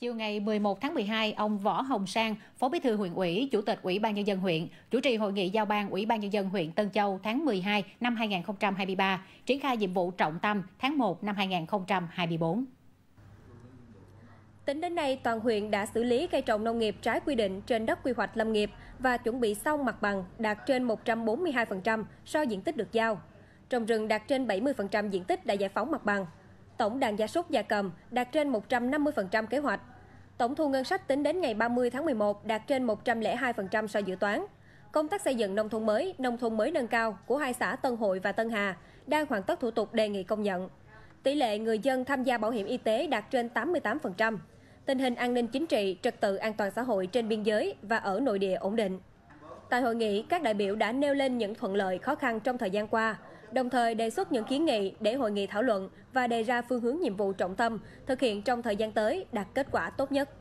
Chiều ngày 11 tháng 12, ông Võ Hồng Sang, Phó Bí thư huyện ủy, Chủ tịch Ủy ban nhân dân huyện, chủ trì hội nghị giao ban Ủy ban nhân dân huyện Tân Châu tháng 12 năm 2023, triển khai nhiệm vụ trọng tâm tháng 1 năm 2024. Tính đến nay, toàn huyện đã xử lý cây trồng nông nghiệp trái quy định trên đất quy hoạch lâm nghiệp và chuẩn bị xong mặt bằng đạt trên 142% so diện tích được giao. Trồng rừng đạt trên 70% diện tích đã giải phóng mặt bằng tổng đàn gia súc gia cầm đạt trên 150% kế hoạch. Tổng thu ngân sách tính đến ngày 30 tháng 11 đạt trên 102% so dự toán. Công tác xây dựng nông thôn mới, nông thôn mới nâng cao của hai xã Tân Hội và Tân Hà đang hoàn tất thủ tục đề nghị công nhận. Tỷ lệ người dân tham gia bảo hiểm y tế đạt trên 88%. Tình hình an ninh chính trị, trật tự an toàn xã hội trên biên giới và ở nội địa ổn định. Tại hội nghị, các đại biểu đã nêu lên những thuận lợi khó khăn trong thời gian qua, đồng thời đề xuất những kiến nghị để hội nghị thảo luận và đề ra phương hướng nhiệm vụ trọng tâm thực hiện trong thời gian tới đạt kết quả tốt nhất.